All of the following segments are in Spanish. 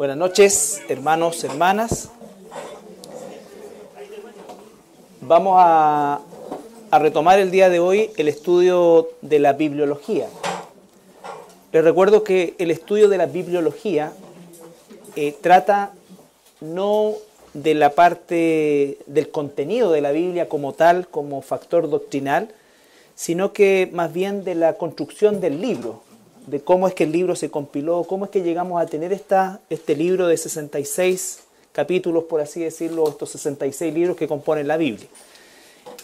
Buenas noches, hermanos, hermanas. Vamos a, retomar el día de hoy el estudio de la bibliología. Les recuerdo que el estudio de la bibliología eh, trata no de la parte del contenido de la Biblia como tal, como factor doctrinal, sino que más bien de la construcción del libro, de cómo es que el libro se compiló, cómo es que llegamos a tener esta, este libro de 66 capítulos, por así decirlo, estos 66 libros que componen la Biblia.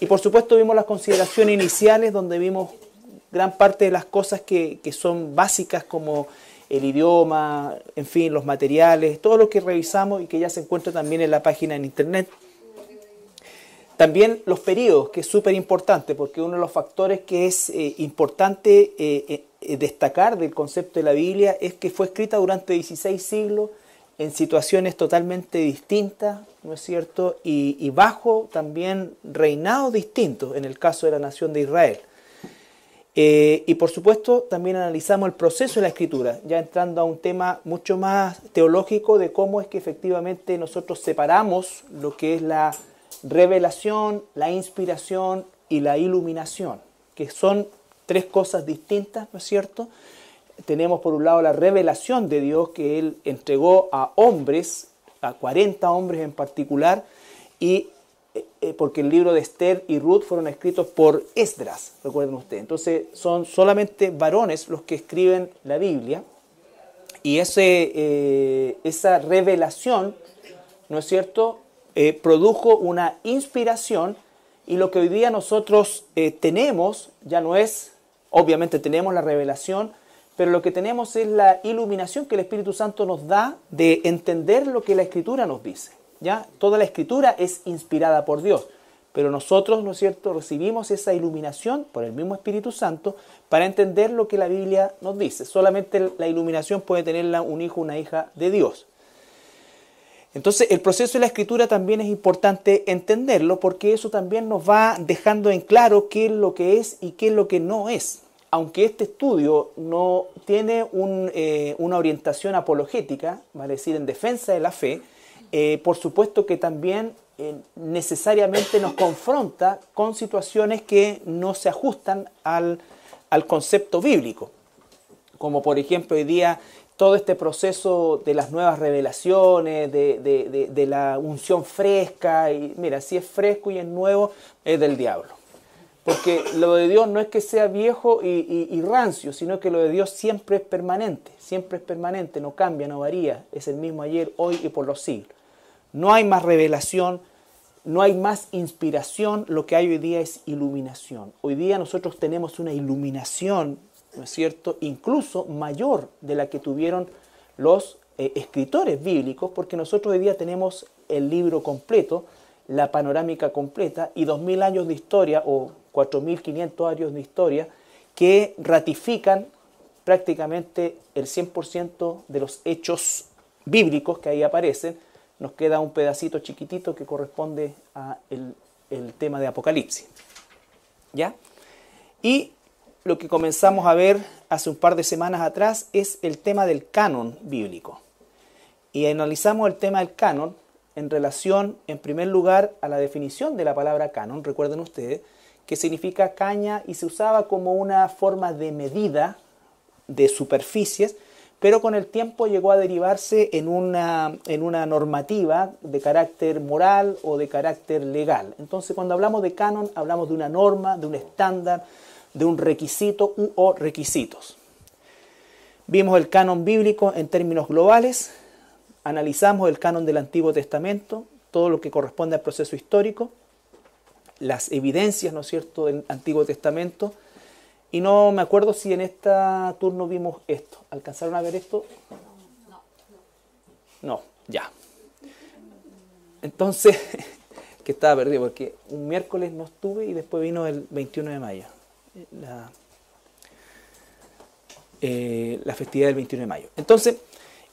Y por supuesto vimos las consideraciones iniciales donde vimos gran parte de las cosas que, son básicas como el idioma, en fin, los materiales, todo lo que revisamos y que ya se encuentra también en la página en internet. También los periodos, que es súper importante, porque uno de los factores que es eh, importante eh, eh, eh, destacar del concepto de la Biblia es que fue escrita durante 16 siglos en situaciones totalmente distintas, ¿no es cierto? Y, bajo también reinados distintos, en el caso de la nación de Israel. Eh, y por supuesto también analizamos el proceso de la escritura, ya entrando a un tema mucho más teológico de cómo es que efectivamente nosotros separamos lo que es la revelación, la inspiración y la iluminación, que son tres cosas distintas, ¿no es cierto? Tenemos por un lado la revelación de Dios que Él entregó a hombres, a 40 hombres en particular, y eh, eh, porque el libro de Esther y Ruth fueron escritos por Esdras, recuerden ustedes. Entonces son solamente varones los que escriben la Biblia, y ese, eh, esa revelación, ¿no es cierto?, produjo una inspiración y lo que hoy día nosotros tenemos ya no es Obviamente tenemos la revelación, pero lo que tenemos es la iluminación que el Espíritu Santo nos da de entender lo que la Escritura nos dice. ¿ya? Toda la Escritura es inspirada por Dios, pero nosotros, ¿no es cierto?, recibimos esa iluminación por el mismo Espíritu Santo para entender lo que la Biblia nos dice. Solamente la iluminación puede tenerla un hijo, o una hija de Dios. Entonces el proceso de la escritura también es importante entenderlo porque eso también nos va dejando en claro qué es lo que es y qué es lo que no es aunque este estudio no tiene eh, una orientación apologética, vale es decir, en defensa de la fe, eh, por supuesto que también eh, necesariamente nos confronta con situaciones que no se ajustan al, concepto bíblico, como por ejemplo hoy día todo este proceso de las nuevas revelaciones, de la unción fresca, y mira, si es fresco y es nuevo, es del diablo. Porque lo de Dios no es que sea viejo y, rancio, sino que lo de Dios siempre es permanente, siempre es permanente, no cambia, no varía, es el mismo ayer, hoy y por los siglos. No hay más revelación, no hay más inspiración, lo que hay hoy día es iluminación. Hoy día nosotros tenemos una iluminación, ¿no es cierto?, incluso mayor de la que tuvieron los eh, escritores bíblicos, porque nosotros hoy día tenemos el libro completo, la panorámica completa y dos mil años de historia o 4.500 años de historia que ratifican prácticamente el 100% de los hechos bíblicos que ahí aparecen. Nos queda un pedacito chiquitito que corresponde al el tema de Apocalipsis. ¿Ya? Y lo que comenzamos a ver hace un par de semanas atrás es el tema del canon bíblico. Y analizamos el tema del canon en relación, en primer lugar, a la definición de la palabra canon. Recuerden ustedes, que significa caña y se usaba como una forma de medida de superficies, pero con el tiempo llegó a derivarse en una, en una normativa de carácter moral o de carácter legal. Entonces cuando hablamos de canon hablamos de una norma, de un estándar, de un requisito u, o requisitos. Vimos el canon bíblico en términos globales, analizamos el canon del Antiguo Testamento, todo lo que corresponde al proceso histórico, las evidencias, ¿no es cierto?, del Antiguo Testamento. Y no me acuerdo si en esta turno vimos esto. ¿Alcanzaron a ver esto? No, ya. Entonces, que estaba perdido, porque un miércoles no estuve y después vino el 21 de mayo, la, eh, festividad del 21 de mayo. Entonces,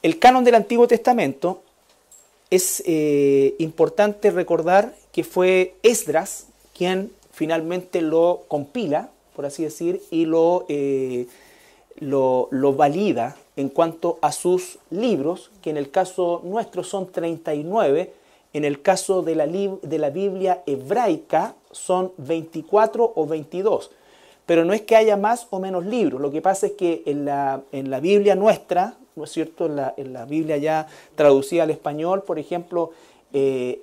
el canon del Antiguo Testamento es eh, importante recordar que fue Esdras quien finalmente lo compila, por así decir, y eh, lo, lo, valida en cuanto a sus libros, que en el caso nuestro son 39, en el caso de la, de la Biblia hebraica son 24 o 22. Pero no es que haya más o menos libros, lo que pasa es que en la, en la Biblia nuestra, ¿no es cierto? En la, Biblia ya traducida al español, por ejemplo, eh,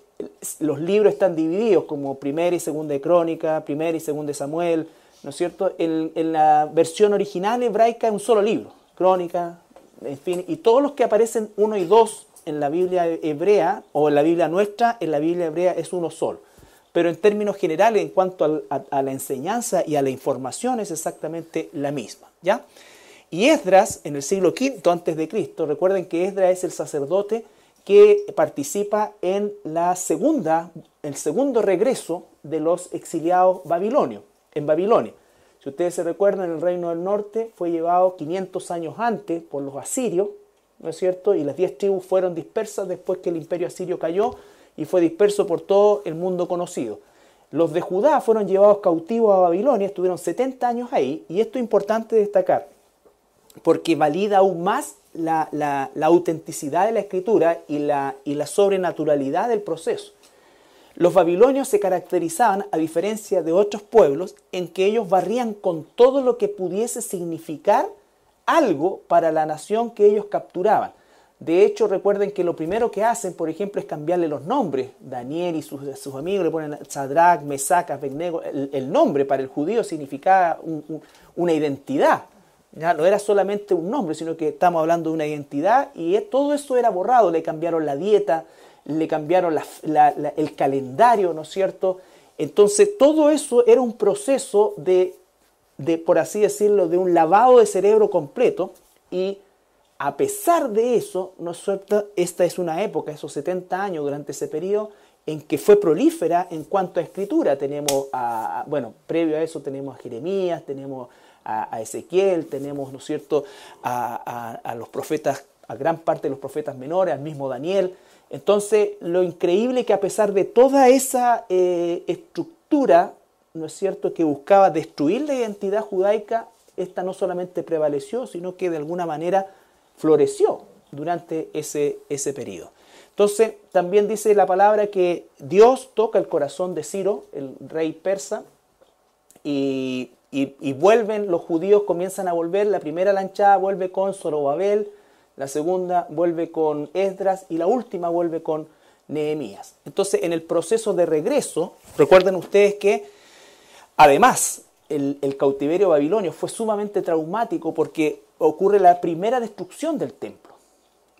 los libros están divididos como primera y segunda de Crónica, primera y segunda de Samuel, ¿no es cierto? En, la versión original hebraica es un solo libro, Crónica, en fin, y todos los que aparecen uno y dos en la Biblia hebrea o en la Biblia nuestra, en la Biblia hebrea es uno solo. Pero en términos generales, en cuanto a, la enseñanza y a la información, es exactamente la misma, ¿ya? Y Esdras, en el siglo V antes de Cristo, recuerden que Esdras es el sacerdote que participa en la segunda, el segundo regreso de los exiliados babilonios, en Babilonia. Si ustedes se recuerdan, el reino del norte fue llevado 500 años antes por los asirios, ¿no es cierto? Y las 10 tribus fueron dispersas después que el imperio asirio cayó y fue disperso por todo el mundo conocido. Los de Judá fueron llevados cautivos a Babilonia, estuvieron 70 años ahí, y esto es importante destacar, porque valida aún más la, autenticidad de la escritura y la, la sobrenaturalidad del proceso. Los babilonios se caracterizaban, a diferencia de otros pueblos, en que ellos barrían con todo lo que pudiese significar algo para la nación que ellos capturaban. De hecho, recuerden que lo primero que hacen, por ejemplo, es cambiarle los nombres. Daniel y sus, amigos le ponen Sadrach, Mesac, Abednego. El, nombre para el judío significaba una identidad no era solamente un nombre, sino que estamos hablando de una identidad y todo eso era borrado. Le cambiaron la dieta, le cambiaron el calendario, ¿no es cierto? Entonces todo eso era un proceso de, de, por así decirlo, de un lavado de cerebro completo y a pesar de eso, ¿no es cierto? Esta es una época, esos 70 años durante ese periodo, en que fue prolífera en cuanto a escritura. Tenemos a, bueno, previo a eso tenemos a Jeremías, tenemos a, Ezequiel, tenemos, ¿no es cierto?, a, los profetas, a gran parte de los profetas menores, al mismo Daniel. Entonces, lo increíble que a pesar de toda esa eh, estructura, ¿no es cierto?, que buscaba destruir la identidad judaica, esta no solamente prevaleció, sino que de alguna manera floreció durante ese, ese periodo. Entonces, también dice la palabra que Dios toca el corazón de Ciro, el rey persa, y y, vuelven, los judíos comienzan a volver, la primera lanchada vuelve con Zorobabel, la segunda vuelve con Esdras y la última vuelve con Nehemías. Entonces, en el proceso de regreso, recuerden ustedes que además el, el cautiverio babilonio fue sumamente traumático porque ocurre la primera destrucción del templo.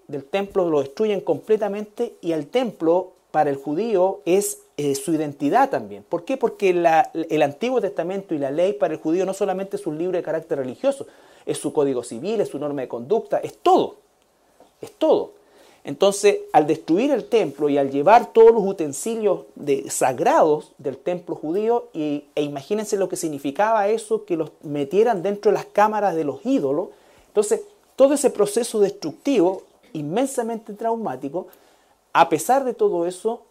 Del templo lo destruyen completamente y al templo para el judío es eh, su identidad también. ¿Por qué? Porque el Antiguo Testamento y la ley para el judío no solamente es un libro de carácter religioso, es su código civil, es su norma de conducta, es todo, es todo. Entonces, al destruir el templo y al llevar todos los utensilios de, sagrados del templo judío, y, e imagínense lo que significaba eso, que los metieran dentro de las cámaras de los ídolos, entonces todo ese proceso destructivo, inmensamente traumático, a pesar de todo eso,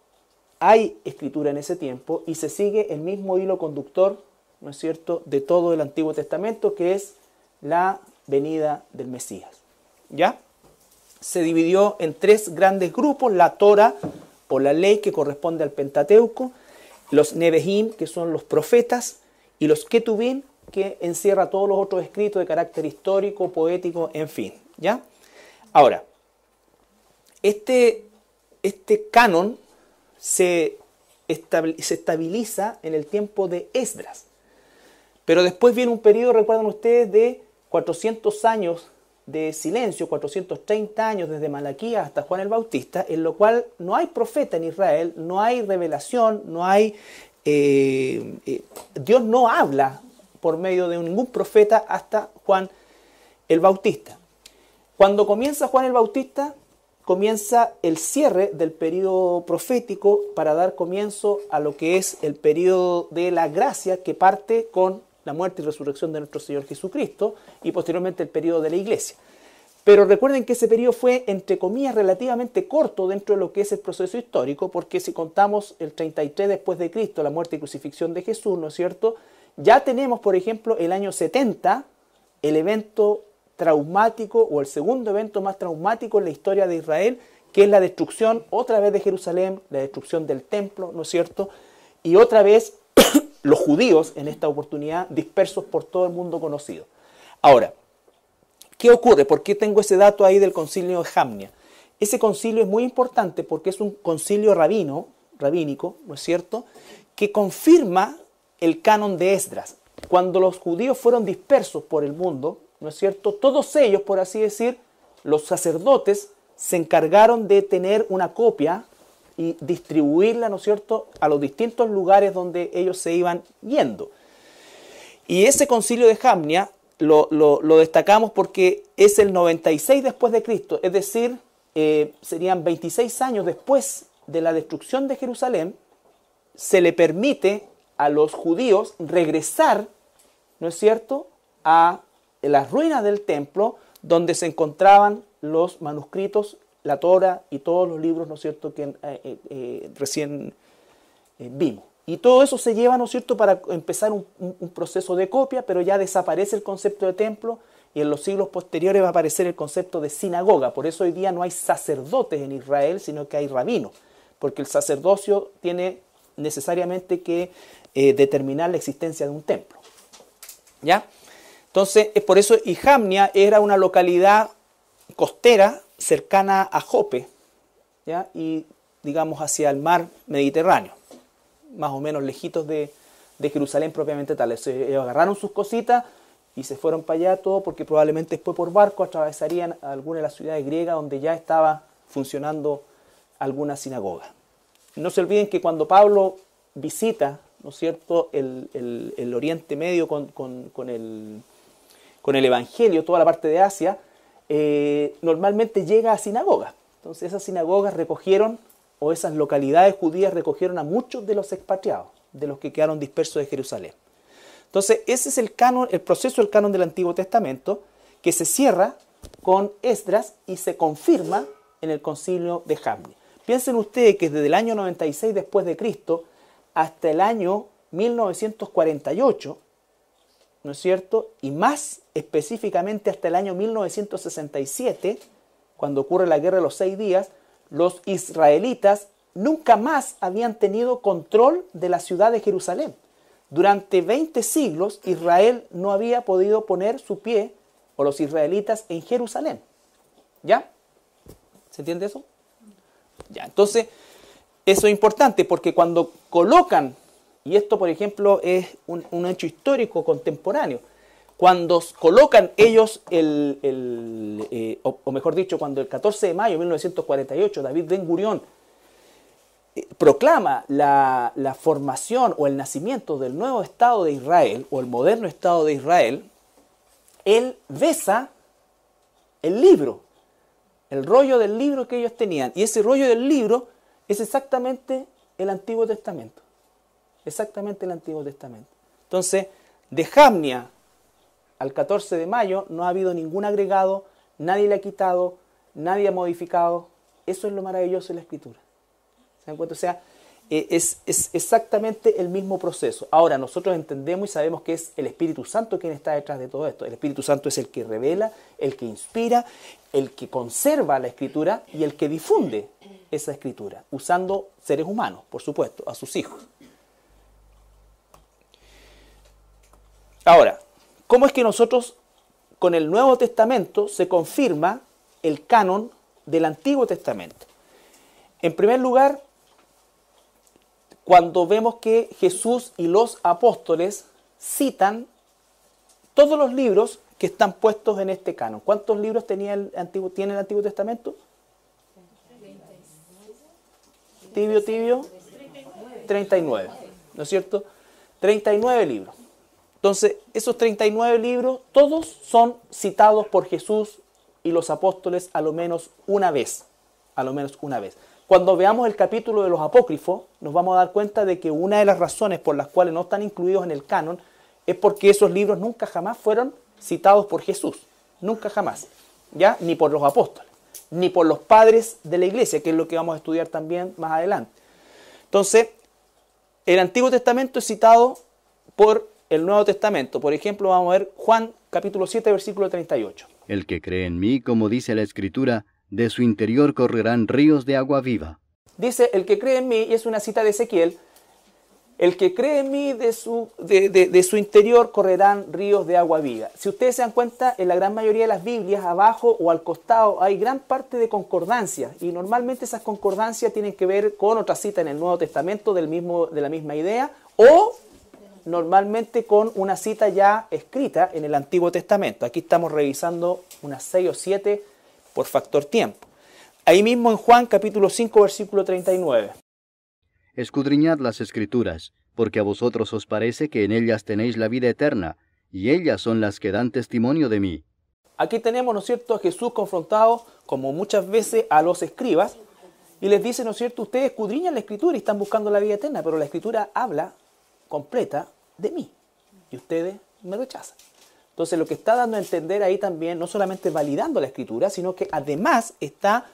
hay escritura en ese tiempo y se sigue el mismo hilo conductor, ¿no es cierto?, de todo el Antiguo Testamento, que es la venida del Mesías. ¿Ya? Se dividió en tres grandes grupos, la Torah, por la ley que corresponde al Pentateuco, los Nebehim, que son los profetas, y los Ketubim, que encierra todos los otros escritos de carácter histórico, poético, en fin. ¿Ya? Ahora, este este canon se, estabiliza en el tiempo de Esdras. Pero después viene un periodo, recuerdan ustedes, de 400 años de silencio, 430 años desde Malaquía hasta Juan el Bautista, en lo cual no hay profeta en Israel, no hay revelación, no hay... Eh, eh, Dios no habla por medio de ningún profeta hasta Juan el Bautista. Cuando comienza Juan el Bautista, comienza el cierre del periodo profético para dar comienzo a lo que es el periodo de la gracia que parte con la muerte y resurrección de nuestro Señor Jesucristo y posteriormente el periodo de la iglesia. Pero recuerden que ese periodo fue, entre comillas, relativamente corto dentro de lo que es el proceso histórico, porque si contamos el 33 después de Cristo, la muerte y crucifixión de Jesús, ¿no es cierto? Ya tenemos, por ejemplo, el año 70, el evento traumático o el segundo evento más traumático en la historia de Israel, que es la destrucción otra vez de Jerusalén, la destrucción del templo, ¿no es cierto? Y otra vez los judíos en esta oportunidad dispersos por todo el mundo conocido. Ahora, ¿qué ocurre? ¿Por qué tengo ese dato ahí del concilio de Jamnia? Ese concilio es muy importante porque es un concilio rabino, rabínico, ¿no es cierto?, que confirma el canon de Esdras. Cuando los judíos fueron dispersos por el mundo, ¿no es cierto? Todos ellos, por así decir, los sacerdotes se encargaron de tener una copia y distribuirla, ¿no es cierto?, a los distintos lugares donde ellos se iban yendo. Y ese concilio de Jamnia lo, destacamos porque es el 96 después de Cristo, es decir, eh, serían 26 años después de la destrucción de Jerusalén, se le permite a los judíos regresar, ¿no es cierto?, a en las ruinas del templo donde se encontraban los manuscritos, la Torah y todos los libros, ¿no es cierto?, que eh, eh, eh, recién vimos. Y todo eso se lleva, ¿no es cierto?, para empezar un, proceso de copia, pero ya desaparece el concepto de templo y en los siglos posteriores va a aparecer el concepto de sinagoga. Por eso hoy día no hay sacerdotes en Israel, sino que hay rabinos, porque el sacerdocio tiene necesariamente que determinar la existencia de un templo. ¿Ya? Entonces, es eh, por eso Ijamnia era una localidad costera cercana a Jope, y digamos hacia el mar Mediterráneo, más o menos lejitos de, Jerusalén propiamente tal. Entonces, ellos agarraron sus cositas y se fueron para allá todo porque probablemente después por barco atravesarían alguna de las ciudades griegas donde ya estaba funcionando alguna sinagoga. No se olviden que cuando Pablo visita, ¿no es cierto?, el, Oriente Medio con el con el Evangelio, toda la parte de Asia, eh, normalmente llega a sinagogas. Entonces esas sinagogas recogieron, o esas localidades judías recogieron a muchos de los expatriados, de los que quedaron dispersos de Jerusalén. Entonces ese es el, canon, el proceso del canon del Antiguo Testamento, que se cierra con Esdras y se confirma en el concilio de Hamni. Piensen ustedes que desde el año 96 después de Cristo hasta el año 1948, ¿no es cierto? Y más específicamente hasta el año 1967, cuando ocurre la Guerra de los Seis Días, los israelitas nunca más habían tenido control de la ciudad de Jerusalén. Durante 20 siglos Israel no había podido poner su pie, o los israelitas, en Jerusalén. ¿Ya? ¿Se entiende eso? Ya, entonces, eso es importante porque cuando colocan y esto, por ejemplo, es un, hecho histórico contemporáneo. Cuando colocan ellos, el, eh, o, mejor dicho, cuando el 14 de mayo de 1948 David Ben Gurión eh, proclama la formación o el nacimiento del nuevo Estado de Israel o el moderno Estado de Israel, él besa el libro, el rollo del libro que ellos tenían. Y ese rollo del libro es exactamente el Antiguo Testamento exactamente el Antiguo Testamento. Entonces, de Jamnia al 14 de mayo no ha habido ningún agregado, nadie le ha quitado, nadie ha modificado. Eso es lo maravilloso de la escritura. ¿Se dan O sea, eh, es, exactamente el mismo proceso. Ahora, nosotros entendemos y sabemos que es el Espíritu Santo quien está detrás de todo esto. El Espíritu Santo es el que revela, el que inspira, el que conserva la escritura y el que difunde esa escritura, usando seres humanos, por supuesto, a sus hijos. Ahora, ¿cómo es que nosotros con el Nuevo Testamento se confirma el canon del Antiguo Testamento? En primer lugar, cuando vemos que Jesús y los apóstoles citan todos los libros que están puestos en este canon. ¿Cuántos libros tenía el Antiguo, tiene el Antiguo Testamento? Tibio, tibio. 39, ¿no es cierto? 39 libros. Entonces, esos 39 libros, todos son citados por Jesús y los apóstoles a lo menos una vez. A lo menos una vez. Cuando veamos el capítulo de los apócrifos, nos vamos a dar cuenta de que una de las razones por las cuales no están incluidos en el canon es porque esos libros nunca jamás fueron citados por Jesús. Nunca jamás. ¿Ya? Ni por los apóstoles, ni por los padres de la iglesia, que es lo que vamos a estudiar también más adelante. Entonces, el Antiguo Testamento es citado por el Nuevo Testamento. Por ejemplo, vamos a ver Juan capítulo 7, versículo 38. El que cree en mí, como dice la Escritura, de su interior correrán ríos de agua viva. Dice, el que cree en mí, y es una cita de Ezequiel, el que cree en mí, de su, de, de, de su interior correrán ríos de agua viva. Si ustedes se dan cuenta, en la gran mayoría de las Biblias, abajo o al costado, hay gran parte de concordancias. Y normalmente esas concordancias tienen que ver con otra cita en el Nuevo Testamento del mismo, de la misma idea o normalmente con una cita ya escrita en el Antiguo Testamento. Aquí estamos revisando unas seis o siete por factor tiempo. Ahí mismo en Juan capítulo 5 versículo 39. Escudriñad las escrituras, porque a vosotros os parece que en ellas tenéis la vida eterna, y ellas son las que dan testimonio de mí. Aquí tenemos, ¿no es cierto?, a Jesús confrontado, como muchas veces, a los escribas, y les dice, ¿no es cierto?, ustedes escudriñan la escritura y están buscando la vida eterna, pero la escritura habla completa de mí y ustedes me rechazan. Entonces lo que está dando a entender ahí también, no solamente validando la escritura, sino que además está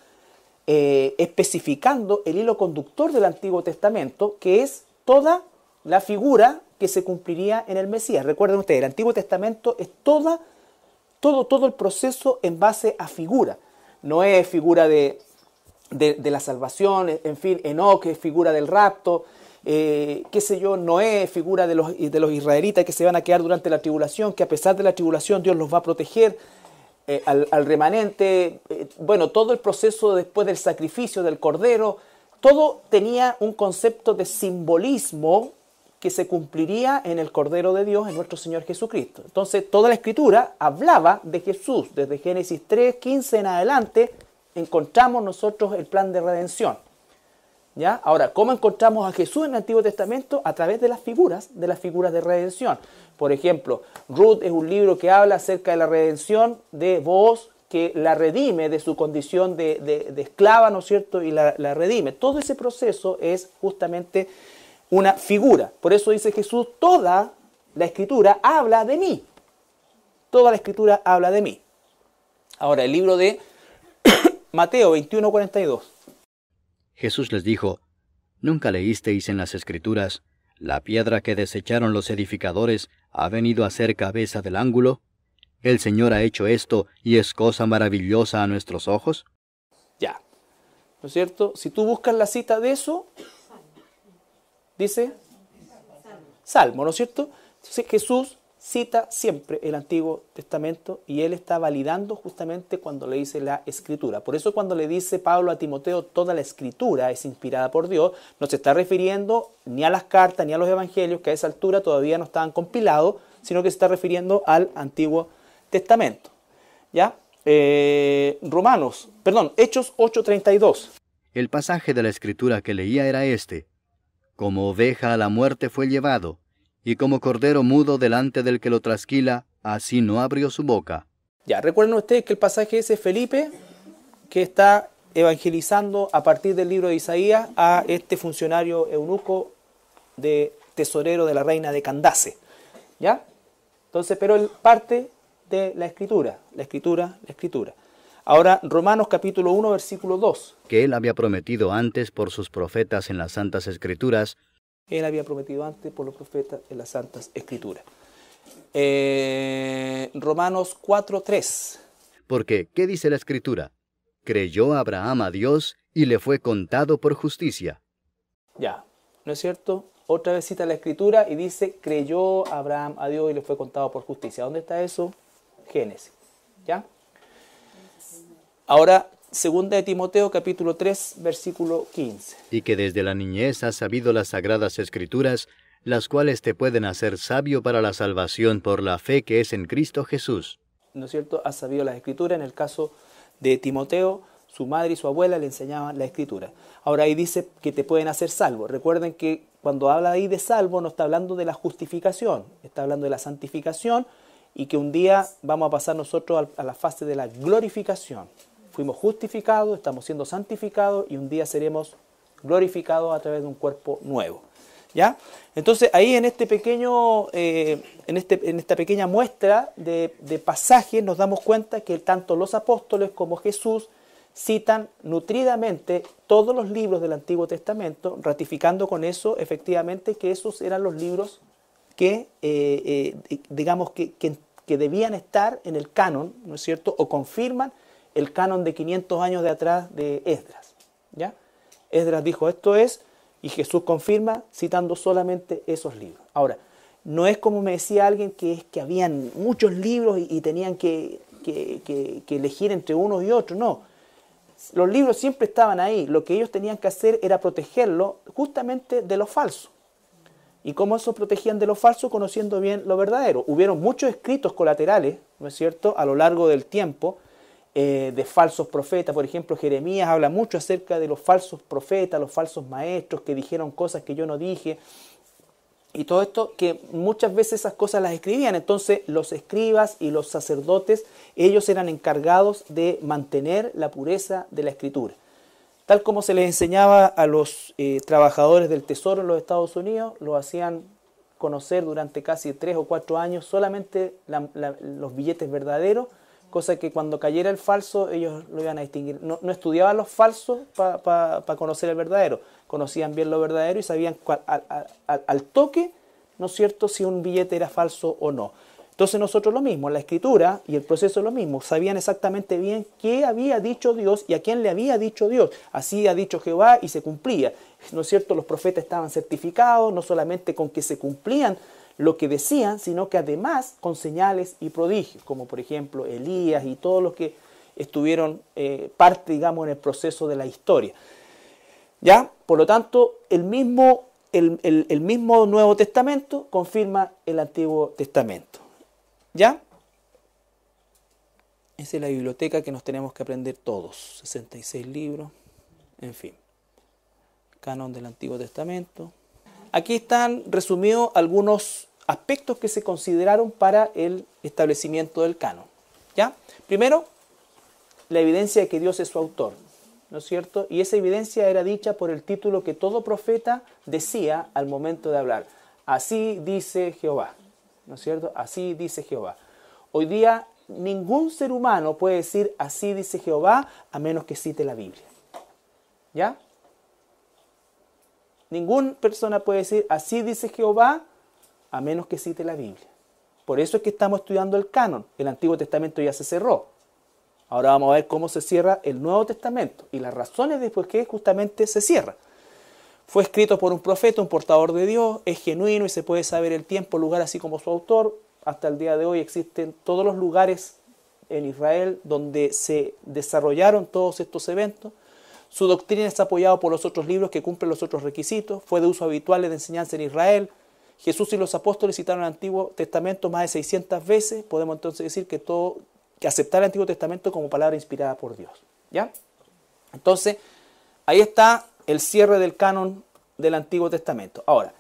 eh, especificando el hilo conductor del Antiguo Testamento, que es toda la figura que se cumpliría en el Mesías. Recuerden ustedes, el Antiguo Testamento es toda, todo, todo el proceso en base a figura. No es figura de, la salvación, en fin, Enoque, figura del rapto, eh, qué sé yo, Noé, figura de los, de los israelitas que se van a quedar durante la tribulación, que a pesar de la tribulación Dios los va a proteger. Eh, al, remanente, eh, bueno, todo el proceso después del sacrificio del cordero, todo tenía un concepto de simbolismo que se cumpliría en el Cordero de Dios, en nuestro Señor Jesucristo. Entonces, toda la escritura hablaba de Jesús. Desde Génesis 3, 15 en adelante, encontramos nosotros el plan de redención. ¿Ya? Ahora, ¿cómo encontramos a Jesús en el Antiguo Testamento? A través de las figuras, de las figuras de redención. Por ejemplo, Ruth es un libro que habla acerca de la redención de vos, que la redime de su condición de, esclava, ¿no es cierto? Y la, la, redime. Todo ese proceso es justamente una figura. Por eso dice Jesús, toda la escritura habla de mí. Toda la escritura habla de mí. Ahora, el libro de Mateo 21, 42. Jesús les dijo, ¿Nunca leísteis en las Escrituras, la piedra que desecharon los edificadores ha venido a ser cabeza del ángulo? El Señor ha hecho esto y es cosa maravillosa a nuestros ojos. Ya, ¿no es cierto? Si tú buscas la cita de eso, dice Salmo, ¿no es cierto? Entonces Jesús cita siempre el Antiguo Testamento y él está validando justamente cuando le dice la escritura. Por eso cuando le dice Pablo a Timoteo, toda la escritura es inspirada por Dios, no se está refiriendo ni a las cartas ni a los evangelios, que a esa altura todavía no estaban compilados, sino que se está refiriendo al Antiguo Testamento. ¿Ya? Eh, Romanos, perdón, Hechos 8:32. El pasaje de la escritura que leía era este. Como oveja a la muerte fue llevado y como cordero mudo delante del que lo trasquila, así no abrió su boca. Ya, recuerden ustedes que el pasaje ese es Felipe, que está evangelizando a partir del libro de Isaías a este funcionario eunuco de tesorero de la reina de Candace. ¿Ya? Entonces, pero él parte de la escritura, la escritura, la escritura. Ahora, Romanos capítulo 1, versículo 2. Que él había prometido antes por sus profetas en las santas escrituras él había prometido antes por los profetas en las Santas Escrituras. Eh, Romanos 4.3. Porque, ¿qué dice la Escritura? Creyó Abraham a Dios y le fue contado por justicia. Ya, ¿no es cierto? Otra vez cita la Escritura y dice, creyó Abraham a Dios y le fue contado por justicia. ¿Dónde está eso? Génesis. ¿Ya? Ahora, Segunda de Timoteo capítulo 3 versículo 15. Y que desde la niñez has sabido las sagradas escrituras, las cuales te pueden hacer sabio para la salvación por la fe que es en Cristo Jesús. ¿No es cierto? Ha sabido las escrituras. En el caso de Timoteo, su madre y su abuela le enseñaban la escritura. Ahora ahí dice que te pueden hacer salvo. Recuerden que cuando habla ahí de salvo no está hablando de la justificación, está hablando de la santificación y que un día vamos a pasar nosotros a la fase de la glorificación fuimos justificados, estamos siendo santificados y un día seremos glorificados a través de un cuerpo nuevo. ¿Ya? Entonces ahí en este pequeño, eh, en, este, en, esta pequeña muestra de, pasaje pasajes nos damos cuenta que tanto los apóstoles como Jesús citan nutridamente todos los libros del Antiguo Testamento, ratificando con eso efectivamente que esos eran los libros que, eh, eh, digamos, que, que, debían estar en el canon, ¿no es cierto?, o confirman el canon de 500 años de atrás de Esdras. ¿ya? Esdras dijo esto es, y Jesús confirma citando solamente esos libros. Ahora, no es como me decía alguien que es que habían muchos libros y, tenían que, elegir entre unos y otros, no. Los libros siempre estaban ahí, lo que ellos tenían que hacer era protegerlo justamente de lo falso. ¿Y cómo eso protegían de lo falso? Conociendo bien lo verdadero. Hubieron muchos escritos colaterales, ¿no es cierto?, a lo largo del tiempo, eh, de falsos profetas. Por ejemplo, Jeremías habla mucho acerca de los falsos profetas, los falsos maestros que dijeron cosas que yo no dije. Y todo esto que muchas veces esas cosas las escribían. Entonces los escribas y los sacerdotes, ellos eran encargados de mantener la pureza de la escritura. Tal como se les enseñaba a los eh, trabajadores del Tesoro en los Estados Unidos, lo hacían conocer durante casi tres o cuatro años solamente los billetes verdaderos cosa que cuando cayera el falso ellos lo iban a distinguir. No, estudiaban los falsos para conocer el verdadero, conocían bien lo verdadero y sabían cual, al, toque, ¿no es cierto?, si un billete era falso o no. Entonces nosotros lo mismo, la escritura y el proceso lo mismo, sabían exactamente bien qué había dicho Dios y a quién le había dicho Dios. Así ha dicho Jehová y se cumplía. ¿No es cierto? Los profetas estaban certificados, no solamente con que se cumplían lo que decían, sino que además con señales y prodigios, como por ejemplo Elías y todos los que estuvieron eh, parte, digamos, en el proceso de la historia. ¿Ya? Por lo tanto, el mismo, el, el mismo Nuevo Testamento confirma el Antiguo Testamento. ¿Ya? Esa es la biblioteca que nos tenemos que aprender todos. 66 libros, en fin. Canon del Antiguo Testamento. Aquí están resumidos algunos aspectos que se consideraron para el establecimiento del canon. ¿Ya? Primero, la evidencia de que Dios es su autor, ¿no es cierto? Y esa evidencia era dicha por el título que todo profeta decía al momento de hablar. Así dice Jehová, ¿no es cierto? Así dice Jehová. Hoy día ningún ser humano puede decir así dice Jehová a menos que cite la Biblia. ¿Ya? Ninguna persona puede decir así dice Jehová a menos que cite la Biblia. Por eso es que estamos estudiando el canon. El Antiguo Testamento ya se cerró. Ahora vamos a ver cómo se cierra el Nuevo Testamento y las razones de por qué justamente se cierra. Fue escrito por un profeta, un portador de Dios, es genuino y se puede saber el tiempo, lugar, así como su autor. Hasta el día de hoy existen todos los lugares en Israel donde se desarrollaron todos estos eventos. Su doctrina está apoyada por los otros libros que cumplen los otros requisitos. Fue de uso habitual de enseñanza en Israel. Jesús y los apóstoles citaron el Antiguo Testamento más de 600 veces. Podemos entonces decir que todo aceptar el Antiguo Testamento como palabra inspirada por Dios. ¿Ya? Entonces, ahí está el cierre del canon del Antiguo Testamento. Ahora,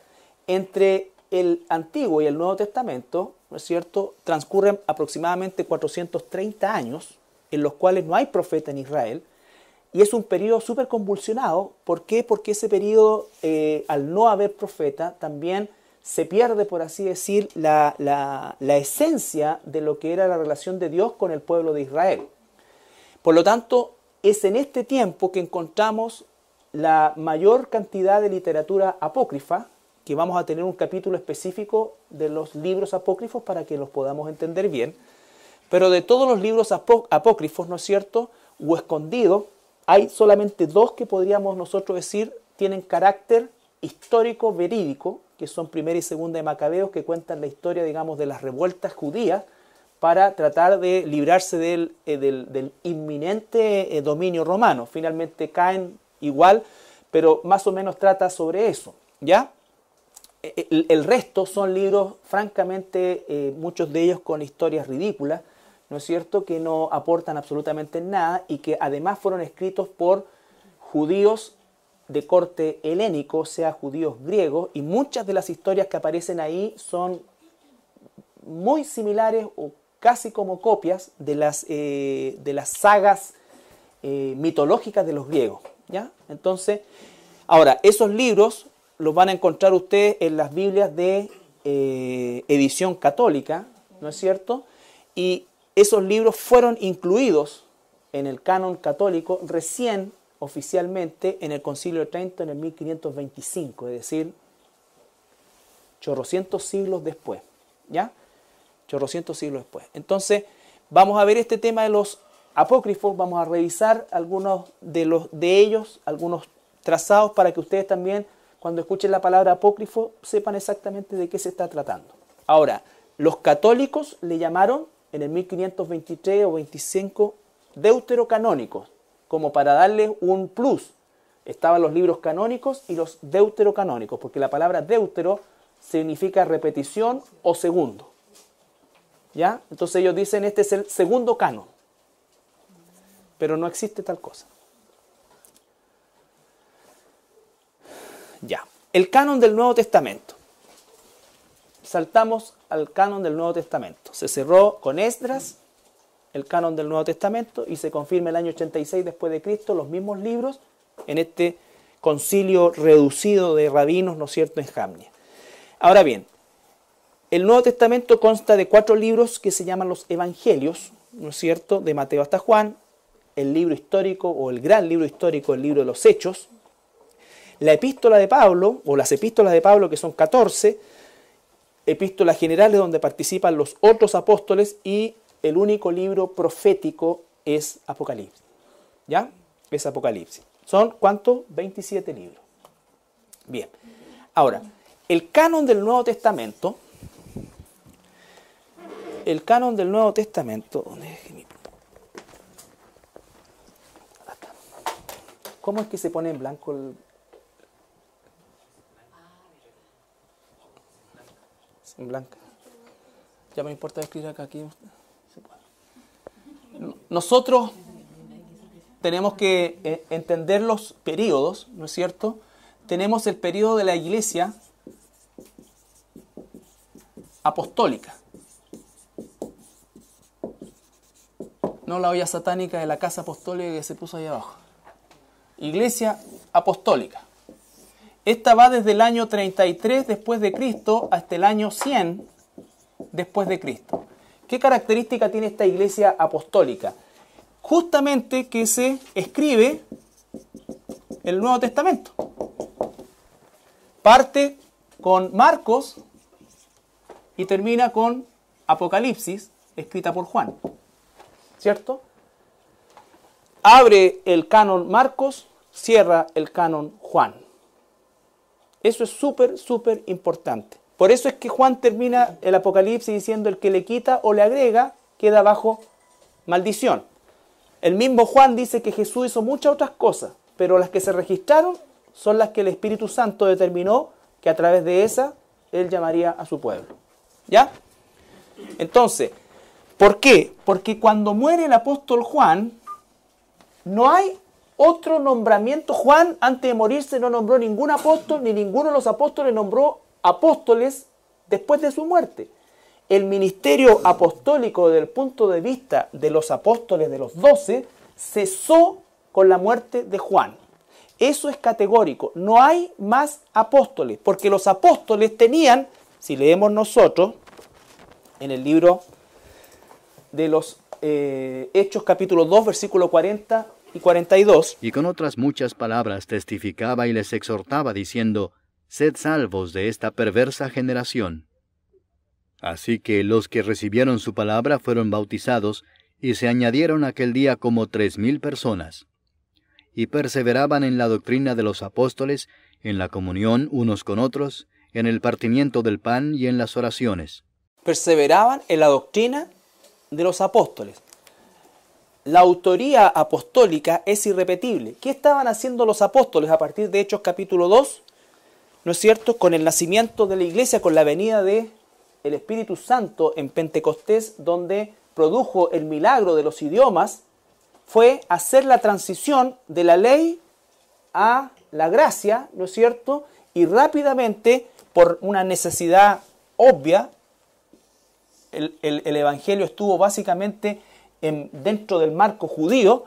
entre el Antiguo y el Nuevo Testamento, ¿no es cierto?, transcurren aproximadamente 430 años en los cuales no hay profeta en Israel. Y es un periodo súper convulsionado. ¿Por qué? Porque ese periodo, eh, al no haber profeta, también se pierde, por así decir, la, esencia de lo que era la relación de Dios con el pueblo de Israel. Por lo tanto, es en este tiempo que encontramos la mayor cantidad de literatura apócrifa, que vamos a tener un capítulo específico de los libros apócrifos para que los podamos entender bien, pero de todos los libros apócrifos, ¿no es cierto?, o escondidos, hay solamente dos que podríamos nosotros decir tienen carácter histórico verídico, que son primera y segunda de Macabeos, que cuentan la historia, digamos, de las revueltas judías para tratar de librarse del, eh, del, inminente eh, dominio romano. Finalmente caen igual, pero más o menos trata sobre eso, ¿ya? E, e, el, resto son libros, francamente, eh, muchos de ellos con historias ridículas, ¿no es cierto?, que no aportan absolutamente nada y que además fueron escritos por judíos de corte helénico, sea judíos griegos, y muchas de las historias que aparecen ahí son muy similares o casi como copias de las, eh, de las sagas eh, mitológicas de los griegos. ¿ya? Entonces, ahora, esos libros los van a encontrar ustedes en las Biblias de eh, edición católica, ¿no es cierto? Y esos libros fueron incluidos en el canon católico recién oficialmente en el Concilio de Trento en el 1525, es decir, chorrocientos siglos después, ¿ya? Chorrocientos siglos después. Entonces, vamos a ver este tema de los apócrifos, vamos a revisar algunos de, los, de ellos, algunos trazados para que ustedes también, cuando escuchen la palabra apócrifo, sepan exactamente de qué se está tratando. Ahora, los católicos le llamaron en el 1523 o 25 deuterocanónicos, como para darles un plus. Estaban los libros canónicos y los deuterocanónicos, porque la palabra deutero significa repetición o segundo. ¿Ya? Entonces ellos dicen, este es el segundo canon. Pero no existe tal cosa. Ya. El canon del Nuevo Testamento. Saltamos al canon del Nuevo Testamento. Se cerró con Esdras, el canon del Nuevo Testamento y se confirma el año 86 después de Cristo los mismos libros en este concilio reducido de rabinos, ¿no es cierto?, en Jamnia. Ahora bien, el Nuevo Testamento consta de cuatro libros que se llaman los Evangelios, ¿no es cierto?, de Mateo hasta Juan, el libro histórico o el gran libro histórico, el libro de los Hechos, la epístola de Pablo o las epístolas de Pablo que son 14, epístolas generales donde participan los otros apóstoles y el único libro profético es Apocalipsis. ¿Ya? Es Apocalipsis. ¿Son cuántos? 27 libros. Bien. Ahora, el canon del Nuevo Testamento, el canon del Nuevo Testamento, ¿Cómo es que se pone en blanco el... En blanco. Ya me importa escribir acá aquí nosotros tenemos que eh, entender los periodos, ¿no es cierto? Tenemos el periodo de la iglesia apostólica. No la olla satánica de la casa apostólica que se puso ahí abajo. Iglesia apostólica. Esta va desde el año 33 después de Cristo hasta el año 100 después de Cristo. ¿Qué característica tiene esta iglesia apostólica? Justamente que se escribe el Nuevo Testamento. Parte con Marcos y termina con Apocalipsis, escrita por Juan. ¿Cierto? Abre el canon Marcos, cierra el canon Juan. Eso es súper, súper importante. Por eso es que Juan termina el Apocalipsis diciendo el que le quita o le agrega queda bajo maldición. El mismo Juan dice que Jesús hizo muchas otras cosas, pero las que se registraron son las que el Espíritu Santo determinó que a través de esa él llamaría a su pueblo. ¿Ya? Entonces, ¿por qué? Porque cuando muere el apóstol Juan, no hay otro nombramiento. Juan, antes de morirse, no nombró ningún apóstol, ni ninguno de los apóstoles nombró apóstoles después de su muerte. El ministerio apostólico del punto de vista de los apóstoles de los doce cesó con la muerte de Juan. Eso es categórico. No hay más apóstoles, porque los apóstoles tenían, si leemos nosotros, en el libro de los eh, Hechos capítulo 2, versículo 40 y 42. Y con otras muchas palabras testificaba y les exhortaba diciendo, sed salvos de esta perversa generación. Así que los que recibieron su palabra fueron bautizados, y se añadieron aquel día como tres mil personas. Y perseveraban en la doctrina de los apóstoles, en la comunión unos con otros, en el partimiento del pan y en las oraciones. Perseveraban en la doctrina de los apóstoles. La autoría apostólica es irrepetible. ¿Qué estaban haciendo los apóstoles a partir de Hechos capítulo 2? ¿no es cierto?, con el nacimiento de la iglesia, con la venida de el Espíritu Santo en Pentecostés, donde produjo el milagro de los idiomas, fue hacer la transición de la ley a la gracia, ¿no es cierto? Y rápidamente, por una necesidad obvia, el, Evangelio estuvo básicamente dentro del marco judío,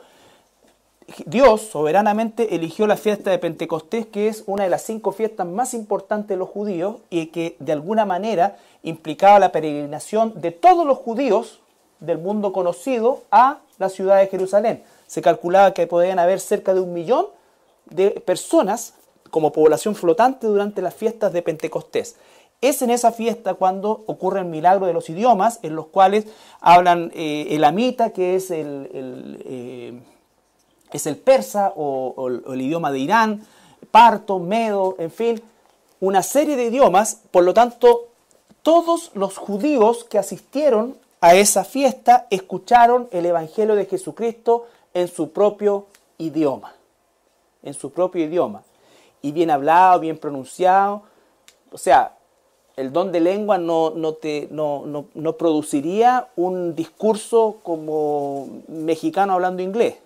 Dios soberanamente eligió la fiesta de Pentecostés, que es una de las cinco fiestas más importantes de los judíos y que de alguna manera implicaba la peregrinación de todos los judíos del mundo conocido a la ciudad de Jerusalén. Se calculaba que podían haber cerca de un millón de personas como población flotante durante las fiestas de Pentecostés. Es en esa fiesta cuando ocurre el milagro de los idiomas, en los cuales hablan eh, el amita, que es el, el eh, es el persa o, el idioma de Irán, parto, medo, en fin, una serie de idiomas, por lo tanto, todos los judíos que asistieron a esa fiesta escucharon el Evangelio de Jesucristo en su propio idioma, en su propio idioma, y bien hablado, bien pronunciado, o sea, el don de lengua no, no, te, no produciría un discurso como mexicano hablando inglés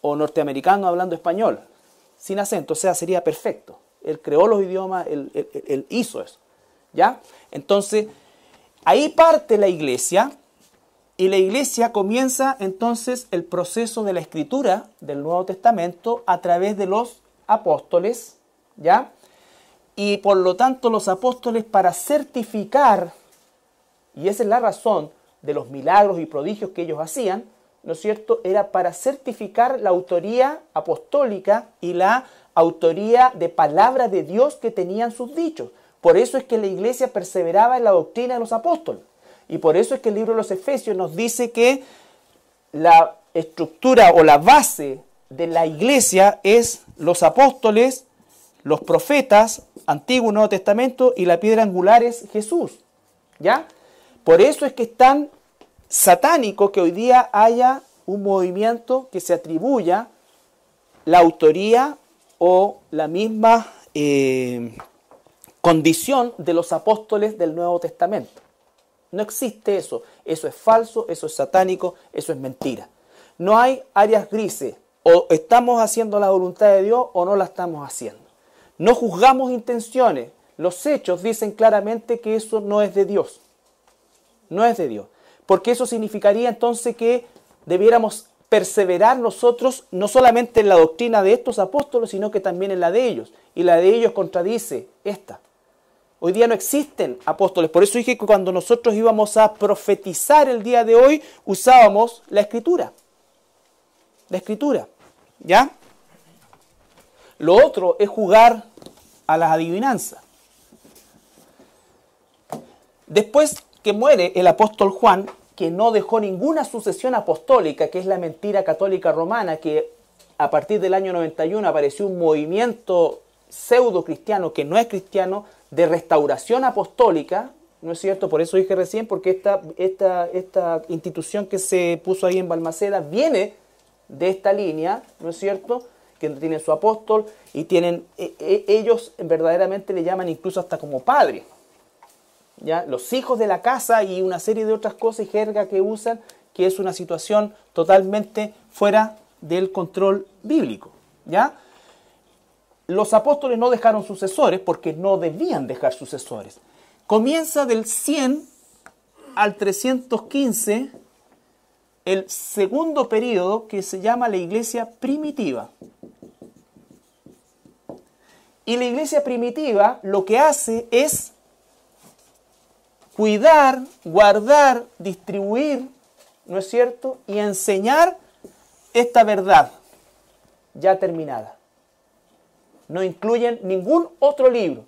o norteamericano hablando español, sin acento, o sea, sería perfecto. Él creó los idiomas, él, hizo eso. ¿Ya? Entonces, ahí parte la iglesia y la iglesia comienza entonces el proceso de la escritura del Nuevo Testamento a través de los apóstoles, ¿ya? Y por lo tanto los apóstoles para certificar, y esa es la razón de los milagros y prodigios que ellos hacían, ¿no es cierto?, era para certificar la autoría apostólica y la autoría de palabra de Dios que tenían sus dichos. Por eso es que la iglesia perseveraba en la doctrina de los apóstoles. Y por eso es que el libro de los Efesios nos dice que la estructura o la base de la iglesia es los apóstoles, los profetas, Antiguo y Nuevo Testamento, y la piedra angular es Jesús. ¿Ya? Por eso es que están satánico que hoy día haya un movimiento que se atribuya la autoría o la misma eh, condición de los apóstoles del Nuevo Testamento. No existe eso. Eso es falso, eso es satánico, eso es mentira. No hay áreas grises. O estamos haciendo la voluntad de Dios o no la estamos haciendo. No juzgamos intenciones. Los hechos dicen claramente que eso no es de Dios. No es de Dios porque eso significaría entonces que debiéramos perseverar nosotros no solamente en la doctrina de estos apóstoles, sino que también en la de ellos. Y la de ellos contradice esta. Hoy día no existen apóstoles. Por eso dije que cuando nosotros íbamos a profetizar el día de hoy, usábamos la escritura. La escritura. ¿Ya? Lo otro es jugar a las adivinanzas. Después que muere el apóstol Juan, que no dejó ninguna sucesión apostólica, que es la mentira católica romana, que a partir del año 91 apareció un movimiento pseudo cristiano, que no es cristiano, de restauración apostólica, ¿no es cierto? Por eso dije recién, porque esta, esta institución que se puso ahí en Balmaceda viene de esta línea, ¿no es cierto? Que tienen su apóstol y tienen, e, e, ellos verdaderamente le llaman incluso hasta como padre, los hijos de la casa y una serie de otras cosas y jerga que usan, que es una situación totalmente fuera del control bíblico. ¿ya? Los apóstoles no dejaron sucesores porque no debían dejar sucesores. Comienza del 100 al 315 el segundo periodo que se llama la iglesia primitiva. Y la iglesia primitiva lo que hace es cuidar, guardar, distribuir, ¿no es cierto? Y enseñar esta verdad ya terminada. No incluyen ningún otro libro.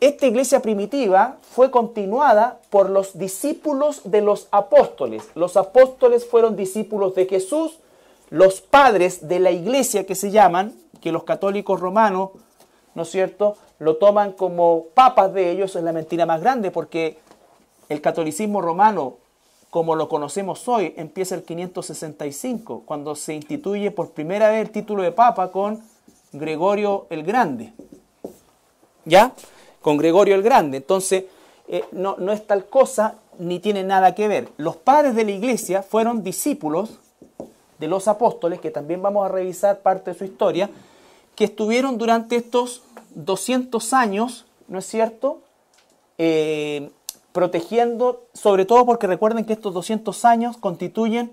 Esta iglesia primitiva fue continuada por los discípulos de los apóstoles. Los apóstoles fueron discípulos de Jesús. Los padres de la iglesia que se llaman, que los católicos romanos, ¿no es cierto?, lo toman como papas de ellos, es la mentira más grande, porque el catolicismo romano, como lo conocemos hoy, empieza el 565, cuando se instituye por primera vez el título de papa con Gregorio el Grande. ¿Ya? Con Gregorio el Grande. Entonces, eh, no, es tal cosa ni tiene nada que ver. Los padres de la iglesia fueron discípulos de los apóstoles, que también vamos a revisar parte de su historia, que estuvieron durante estos 200 años, ¿no es cierto?, eh, protegiendo, sobre todo porque recuerden que estos 200 años constituyen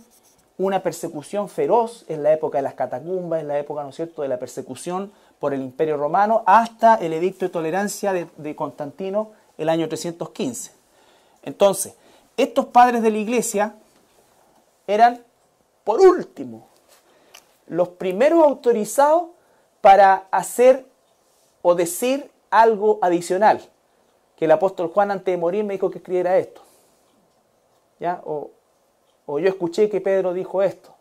una persecución feroz en la época de las catacumbas, en la época, ¿no es cierto?, de la persecución por el Imperio Romano, hasta el edicto de tolerancia de, de Constantino el año 315. Entonces, estos padres de la iglesia eran, por último, los primeros autorizados para hacer o decir algo adicional que el apóstol Juan antes de morir me dijo que escribiera esto. ¿Ya? O, o yo escuché que Pedro dijo esto.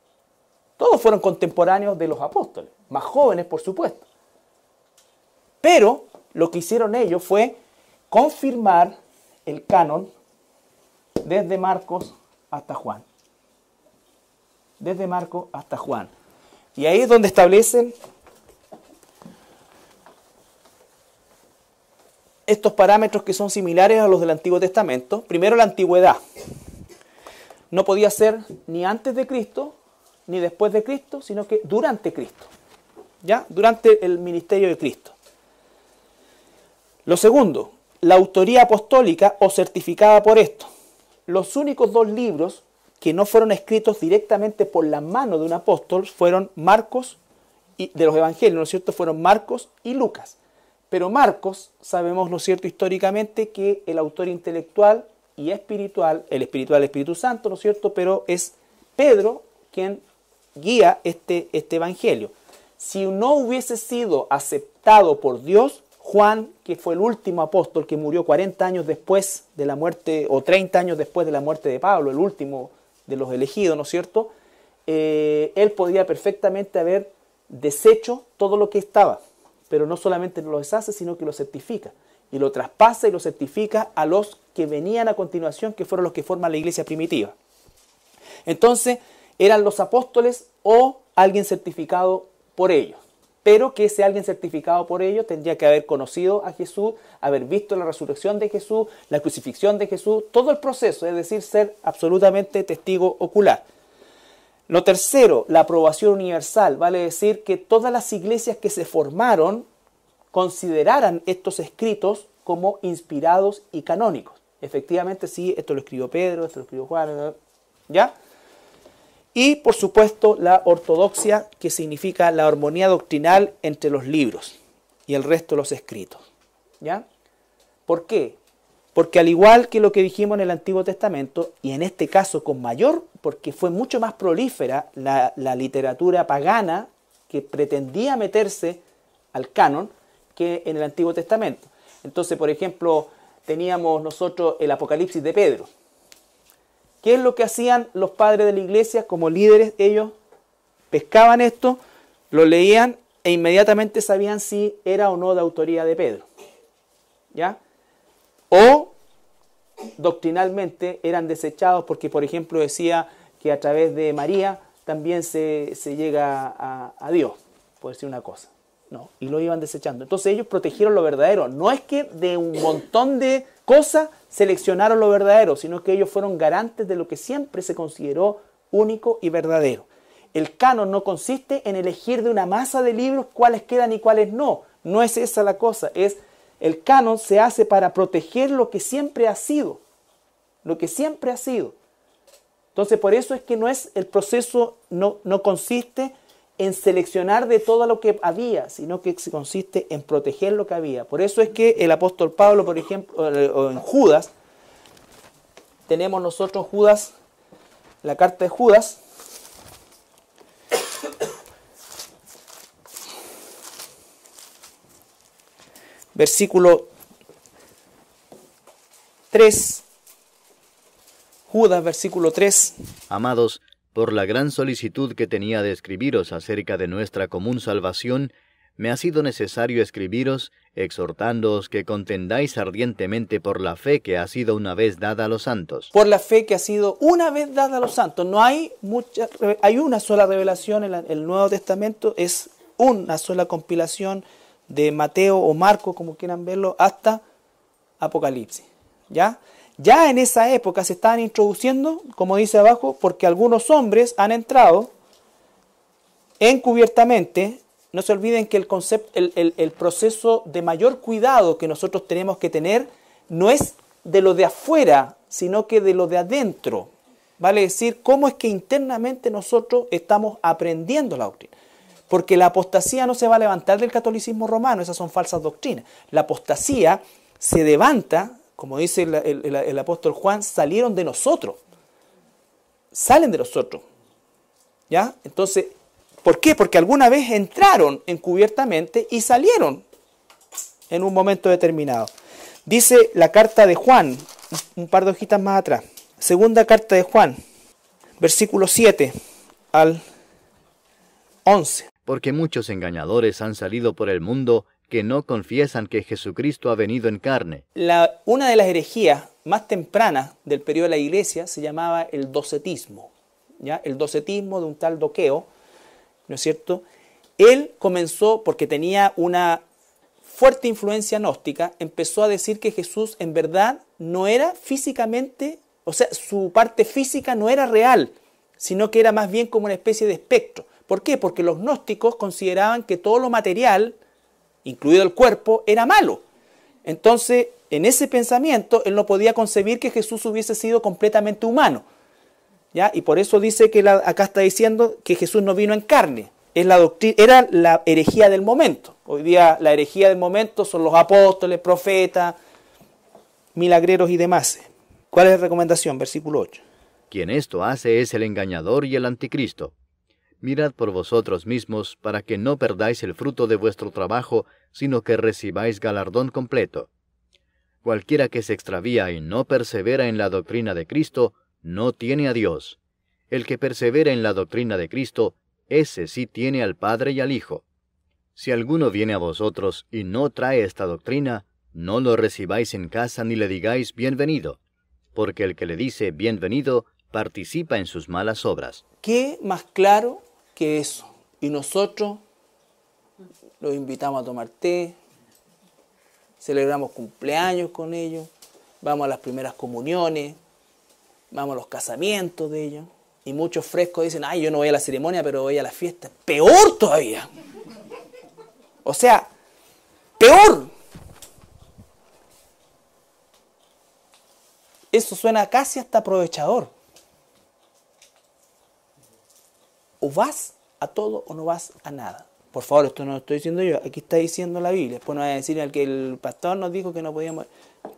Todos fueron contemporáneos de los apóstoles, más jóvenes por supuesto. Pero lo que hicieron ellos fue confirmar el canon desde Marcos hasta Juan. Desde Marcos hasta Juan. Y ahí es donde establecen estos parámetros que son similares a los del Antiguo Testamento. Primero la antigüedad. No podía ser ni antes de Cristo, ni después de Cristo, sino que durante Cristo. ¿Ya? Durante el ministerio de Cristo. Lo segundo, la autoría apostólica o certificada por esto. Los únicos dos libros que no fueron escritos directamente por la mano de un apóstol fueron Marcos y de los evangelios, ¿no es cierto? Fueron Marcos y Lucas. Pero Marcos, sabemos lo cierto históricamente, que el autor intelectual y espiritual, el espiritual Espíritu Santo, ¿no es cierto? Pero es Pedro quien guía este, este evangelio. Si no hubiese sido aceptado por Dios, Juan, que fue el último apóstol que murió 40 años después de la muerte, o 30 años después de la muerte de Pablo, el último de los elegidos, ¿no es cierto? Eh, él podía perfectamente haber deshecho todo lo que estaba pero no solamente lo deshace, sino que lo certifica. Y lo traspasa y lo certifica a los que venían a continuación, que fueron los que forman la iglesia primitiva. Entonces, eran los apóstoles o alguien certificado por ellos. Pero que ese alguien certificado por ellos tendría que haber conocido a Jesús, haber visto la resurrección de Jesús, la crucifixión de Jesús, todo el proceso, es decir, ser absolutamente testigo ocular. Lo tercero, la aprobación universal, vale decir que todas las iglesias que se formaron consideraran estos escritos como inspirados y canónicos. Efectivamente, sí, esto lo escribió Pedro, esto lo escribió Juan, ¿ya? Y por supuesto la ortodoxia, que significa la armonía doctrinal entre los libros y el resto de los escritos, ¿ya? ¿Por qué? Porque al igual que lo que dijimos en el Antiguo Testamento, y en este caso con mayor, porque fue mucho más prolífera la, la literatura pagana que pretendía meterse al canon que en el Antiguo Testamento. Entonces, por ejemplo, teníamos nosotros el Apocalipsis de Pedro. ¿Qué es lo que hacían los padres de la iglesia como líderes? Ellos pescaban esto, lo leían e inmediatamente sabían si era o no de autoría de Pedro. ¿Ya? O doctrinalmente eran desechados porque, por ejemplo, decía que a través de María también se, llega a, Dios, por decir una cosa. No, y lo iban desechando. Entonces ellos protegieron lo verdadero. No es que de un montón de cosas seleccionaron lo verdadero, sino que ellos fueron garantes de lo que siempre se consideró único y verdadero. El canon no consiste en elegir de una masa de libros cuáles quedan y cuáles no. No es esa la cosa, es el canon se hace para proteger lo que siempre ha sido, lo que siempre ha sido. Entonces, por eso es que no es el proceso no, no consiste en seleccionar de todo lo que había, sino que consiste en proteger lo que había. Por eso es que el apóstol Pablo, por ejemplo, eh, o en Judas, tenemos nosotros Judas, la carta de Judas, versículo 3. Judas, versículo 3. Amados, por la gran solicitud que tenía de escribiros acerca de nuestra común salvación, me ha sido necesario escribiros, exhortándoos que contendáis ardientemente por la fe que ha sido una vez dada a los santos. Por la fe que ha sido una vez dada a los santos. No hay mucha, hay una sola revelación en el Nuevo Testamento, es una sola compilación de Mateo o Marco, como quieran verlo, hasta Apocalipsis. ¿Ya? Ya en esa época se estaban introduciendo, como dice abajo, porque algunos hombres han entrado encubiertamente. No se olviden que el, el, proceso de mayor cuidado que nosotros tenemos que tener no es de lo de afuera, sino que de lo de adentro. Vale decir, cómo es que internamente nosotros estamos aprendiendo la doctrina porque la apostasía no se va a levantar del catolicismo romano, esas son falsas doctrinas. La apostasía se levanta, como dice el, apóstol Juan, salieron de nosotros, salen de nosotros. ¿Ya? Entonces, ¿por qué? Porque alguna vez entraron encubiertamente y salieron en un momento determinado. Dice la carta de Juan, un par de hojitas más atrás. Segunda carta de Juan, versículo 7 al 11 porque muchos engañadores han salido por el mundo que no confiesan que Jesucristo ha venido en carne. una de las herejías más tempranas del periodo de la Iglesia se llamaba el docetismo, ¿ya? el docetismo de un tal doqueo, ¿no es cierto? Él comenzó, porque tenía una fuerte influencia gnóstica, empezó a decir que Jesús en verdad no era físicamente, o sea, su parte física no era real, sino que era más bien como una especie de espectro. ¿Por qué? Porque los gnósticos consideraban que todo lo material, incluido el cuerpo, era malo. Entonces, en ese pensamiento, él no podía concebir que Jesús hubiese sido completamente humano. ¿ya? Y por eso dice que acá está diciendo que Jesús no vino en carne. Es la doctrina, era la herejía del momento. Hoy día la herejía del momento son los apóstoles, profetas, milagreros y demás. ¿Cuál es la recomendación? Versículo 8. Quien esto hace es el engañador y el anticristo mirad por vosotros mismos para que no perdáis el fruto de vuestro trabajo, sino que recibáis galardón completo. Cualquiera que se extravía y no persevera en la doctrina de Cristo, no tiene a Dios. El que persevera en la doctrina de Cristo, ese sí tiene al Padre y al Hijo. Si alguno viene a vosotros y no trae esta doctrina, no lo recibáis en casa ni le digáis bienvenido, porque el que le dice bienvenido participa en sus malas obras. ¿Qué más claro que eso. Y nosotros los invitamos a tomar té, celebramos cumpleaños con ellos, vamos a las primeras comuniones, vamos a los casamientos de ellos. Y muchos frescos dicen, ay, yo no voy a la ceremonia, pero voy a la fiesta. Peor todavía. O sea, peor. Eso suena casi hasta aprovechador. o vas a todo o no vas a nada. Por favor, esto no lo estoy diciendo yo, aquí está diciendo la Biblia. Después no va a decir al que el pastor nos dijo que no podíamos.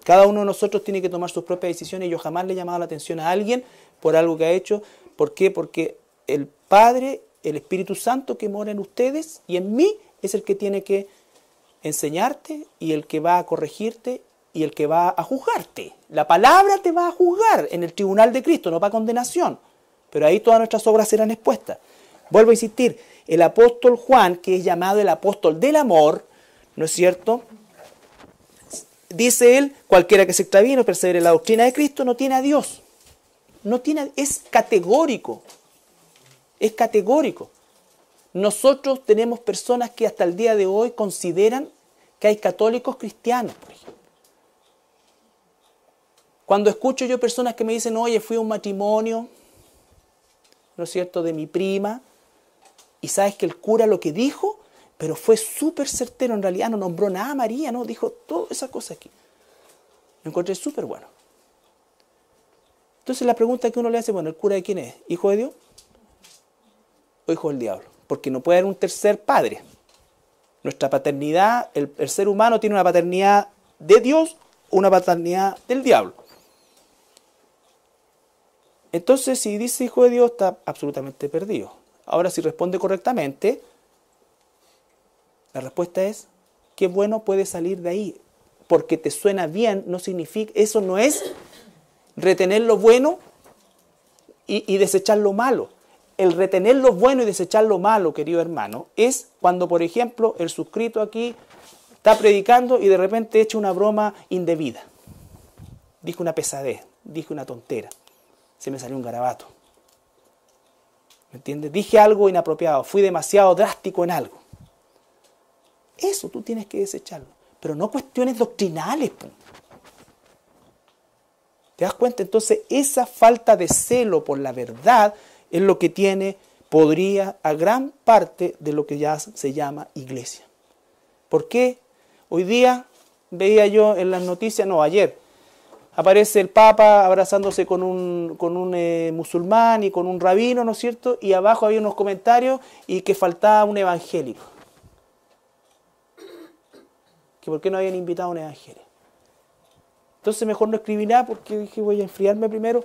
Cada uno de nosotros tiene que tomar sus propias decisiones. Yo jamás le he llamado la atención a alguien por algo que ha hecho. ¿Por qué? Porque el Padre, el Espíritu Santo que mora en ustedes y en mí es el que tiene que enseñarte y el que va a corregirte y el que va a juzgarte. La palabra te va a juzgar en el tribunal de Cristo, no para condenación. Pero ahí todas nuestras obras serán expuestas. Vuelvo a insistir, el apóstol Juan, que es llamado el apóstol del amor, ¿no es cierto? Dice él, cualquiera que se extravíe no persevere la doctrina de Cristo no tiene a Dios. No tiene, es categórico. Es categórico. Nosotros tenemos personas que hasta el día de hoy consideran que hay católicos cristianos, Cuando escucho yo personas que me dicen, oye, fui a un matrimonio, ¿no es cierto?, de mi prima, y sabes que el cura lo que dijo, pero fue súper certero, en realidad no nombró nada a María, no, dijo todas esas cosas aquí. Lo encontré súper bueno. Entonces la pregunta que uno le hace, bueno, ¿el cura de quién es? ¿Hijo de Dios? ¿O hijo del diablo? Porque no puede haber un tercer padre. Nuestra paternidad, el, ser humano tiene una paternidad de Dios, o una paternidad del diablo. Entonces, si dice hijo de Dios, está absolutamente perdido. Ahora, si responde correctamente, la respuesta es, qué bueno puede salir de ahí. Porque te suena bien, no significa, eso no es retener lo bueno y, desechar lo malo. El retener lo bueno y desechar lo malo, querido hermano, es cuando, por ejemplo, el suscrito aquí está predicando y de repente echa una broma indebida. Dijo una pesadez, dijo una tontera, se me salió un garabato. ¿Me entiendes? Dije algo inapropiado, fui demasiado drástico en algo. Eso tú tienes que desecharlo. Pero no cuestiones doctrinales. ¿Te das cuenta? Entonces, esa falta de celo por la verdad es lo que tiene, podría, a gran parte de lo que ya se llama iglesia. ¿Por qué? Hoy día veía yo en las noticias, no, ayer, aparece el Papa abrazándose con un, con un eh, musulmán y con un rabino, ¿no es cierto? Y abajo había unos comentarios y que faltaba un evangélico. Que por qué no habían invitado a un evangélico. Entonces mejor no escribirá porque dije voy a enfriarme primero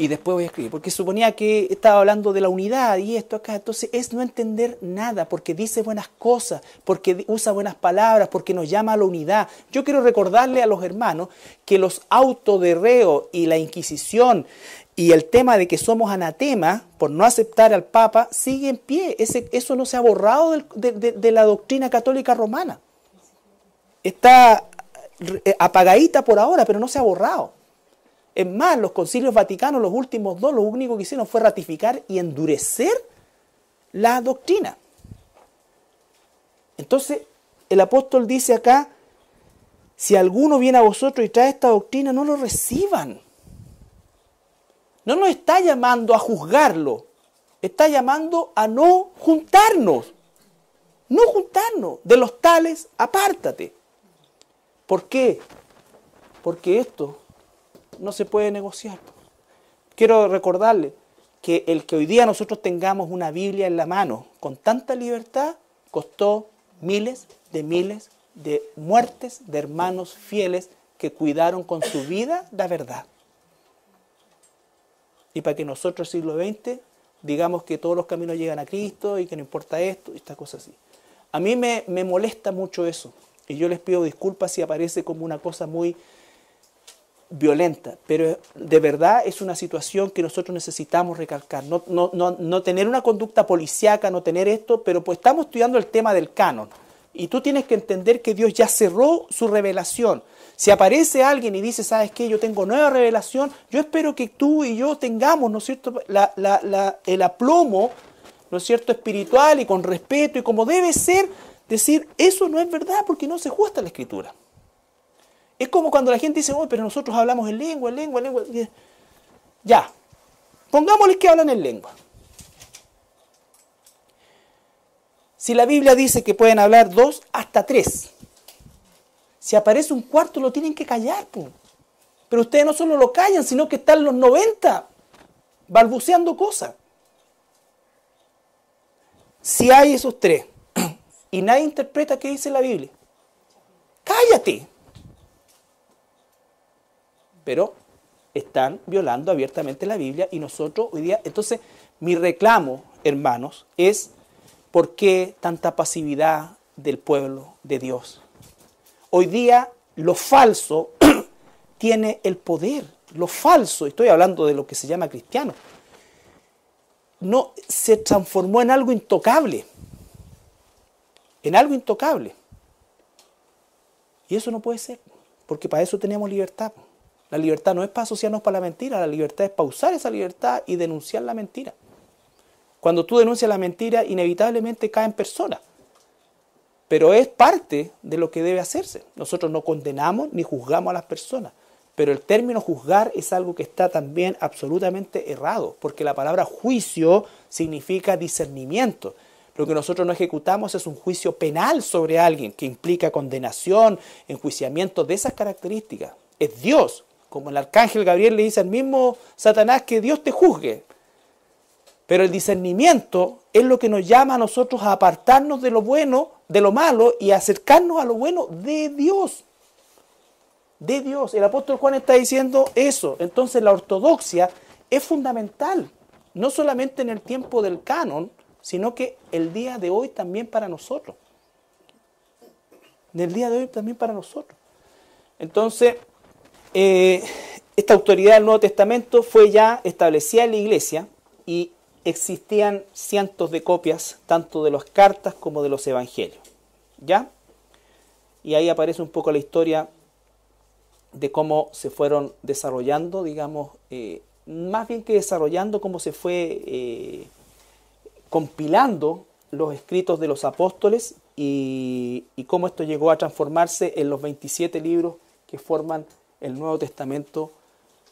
y después voy a escribir, porque suponía que estaba hablando de la unidad y esto acá, entonces es no entender nada, porque dice buenas cosas, porque usa buenas palabras, porque nos llama a la unidad. Yo quiero recordarle a los hermanos que los autoderreos de reo y la Inquisición y el tema de que somos anatema por no aceptar al Papa sigue en pie, Ese, eso no se ha borrado de la doctrina católica romana. Está eh, apagadita por ahora, pero no se ha borrado. Es más, los concilios vaticanos, los últimos dos, lo único que hicieron fue ratificar y endurecer la doctrina. Entonces, el apóstol dice acá, si alguno viene a vosotros y trae esta doctrina, no lo reciban. No nos está llamando a juzgarlo, está llamando a no juntarnos. No juntarnos, de los tales apártate. ¿Por qué? Porque esto no se puede negociar. Quiero recordarle que el que hoy día nosotros tengamos una Biblia en la mano con tanta libertad costó miles de miles de muertes de hermanos fieles que cuidaron con su vida la verdad. Y para que nosotros, siglo XX, digamos que todos los caminos llegan a Cristo y que no importa esto y esta cosa así. A mí me, me molesta mucho eso. Y yo les pido disculpas si aparece como una cosa muy violenta, pero de verdad es una situación que nosotros necesitamos recalcar, no, tener una conducta policíaca, no tener esto, pero pues estamos estudiando el tema del canon. Y tú tienes que entender que Dios ya cerró su revelación. Si aparece alguien y dice, ¿sabes qué? Yo tengo nueva revelación, yo espero que tú y yo tengamos, ¿no es cierto?, el aplomo, ¿no es cierto?, espiritual y con respeto y como debe ser, decir, eso no es verdad porque no se ajusta la escritura. Es como cuando la gente dice, pero nosotros hablamos en lengua, en lengua, en lengua. Ya, pongámosles que hablan en lengua. Si la Biblia dice que pueden hablar dos hasta tres, si aparece un cuarto lo tienen que callar, pero ustedes no solo lo callan, sino que están los 90 balbuceando cosas. Si hay esos tres y nadie interpreta qué dice la Biblia, cállate pero están violando abiertamente la Biblia y nosotros hoy día, entonces mi reclamo, hermanos, es por qué tanta pasividad del pueblo de Dios. Hoy día lo falso tiene el poder, lo falso, estoy hablando de lo que se llama cristiano, no se transformó en algo intocable, en algo intocable. Y eso no puede ser, porque para eso tenemos libertad. La libertad no es para asociarnos para la mentira, la libertad es para usar esa libertad y denunciar la mentira. Cuando tú denuncias la mentira, inevitablemente caen personas. Pero es parte de lo que debe hacerse. Nosotros no condenamos ni juzgamos a las personas. Pero el término juzgar es algo que está también absolutamente errado, porque la palabra juicio significa discernimiento. Lo que nosotros no ejecutamos es un juicio penal sobre alguien que implica condenación, enjuiciamiento de esas características. Es Dios como el arcángel Gabriel le dice al mismo Satanás que Dios te juzgue. Pero el discernimiento es lo que nos llama a nosotros a apartarnos de lo bueno, de lo malo y acercarnos a lo bueno de Dios. De Dios. El apóstol Juan está diciendo eso. Entonces la ortodoxia es fundamental, no solamente en el tiempo del canon, sino que el día de hoy también para nosotros. Del día de hoy también para nosotros. Entonces, eh, esta autoridad del Nuevo Testamento fue ya establecida en la iglesia y existían cientos de copias, tanto de las cartas como de los evangelios. ¿Ya? Y ahí aparece un poco la historia de cómo se fueron desarrollando, digamos, eh, más bien que desarrollando, cómo se fue eh, compilando los escritos de los apóstoles y, y cómo esto llegó a transformarse en los 27 libros que forman el Nuevo Testamento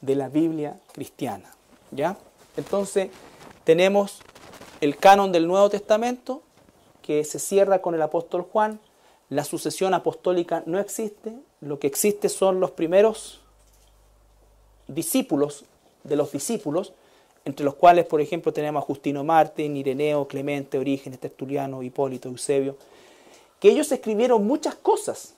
de la Biblia cristiana. ¿ya? Entonces, tenemos el canon del Nuevo Testamento que se cierra con el apóstol Juan. La sucesión apostólica no existe. Lo que existe son los primeros discípulos de los discípulos, entre los cuales, por ejemplo, tenemos a Justino Martín, Ireneo, Clemente, Orígenes, Tertuliano, Hipólito, Eusebio, que ellos escribieron muchas cosas,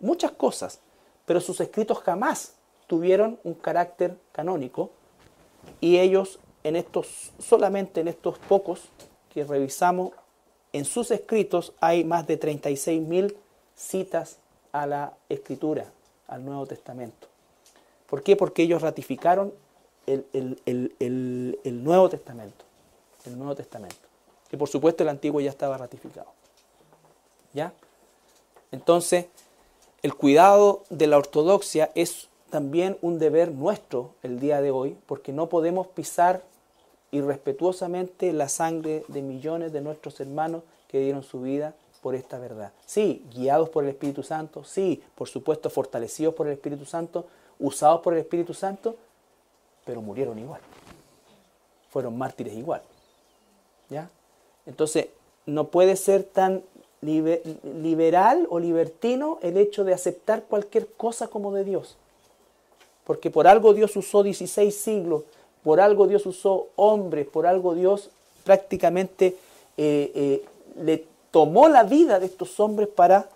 muchas cosas pero sus escritos jamás tuvieron un carácter canónico y ellos en estos solamente en estos pocos que revisamos en sus escritos hay más de 36.000 citas a la escritura, al Nuevo Testamento. ¿Por qué? Porque ellos ratificaron el, el Nuevo Testamento. El Nuevo Testamento. Que por supuesto el Antiguo ya estaba ratificado. ¿Ya? Entonces, el cuidado de la ortodoxia es también un deber nuestro el día de hoy, porque no podemos pisar irrespetuosamente la sangre de millones de nuestros hermanos que dieron su vida por esta verdad. Sí, guiados por el Espíritu Santo, sí, por supuesto, fortalecidos por el Espíritu Santo, usados por el Espíritu Santo, pero murieron igual. Fueron mártires igual. ¿Ya? Entonces, no puede ser tan liberal o libertino el hecho de aceptar cualquier cosa como de Dios. Porque por algo Dios usó 16 siglos, por algo Dios usó hombres, por algo Dios prácticamente eh, eh, le tomó la vida de estos hombres para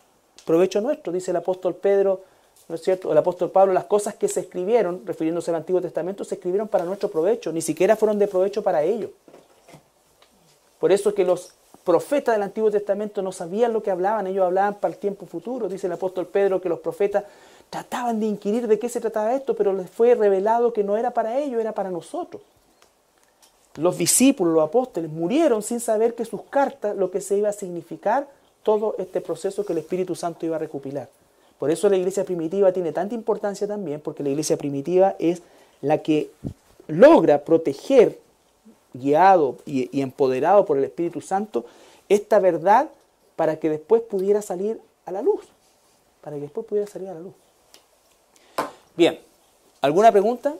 provecho nuestro, dice el apóstol Pedro, ¿no es cierto? El apóstol Pablo, las cosas que se escribieron, refiriéndose al Antiguo Testamento, se escribieron para nuestro provecho, ni siquiera fueron de provecho para ellos. Por eso que los profetas del Antiguo Testamento no sabían lo que hablaban, ellos hablaban para el tiempo futuro. Dice el apóstol Pedro que los profetas trataban de inquirir de qué se trataba esto, pero les fue revelado que no era para ellos, era para nosotros. Los discípulos, los apóstoles, murieron sin saber que sus cartas, lo que se iba a significar, todo este proceso que el Espíritu Santo iba a recopilar. Por eso la iglesia primitiva tiene tanta importancia también, porque la iglesia primitiva es la que logra proteger guiado y, empoderado por el Espíritu Santo esta verdad para que después pudiera salir a la luz. Para que después pudiera salir a la luz. Bien, ¿alguna pregunta?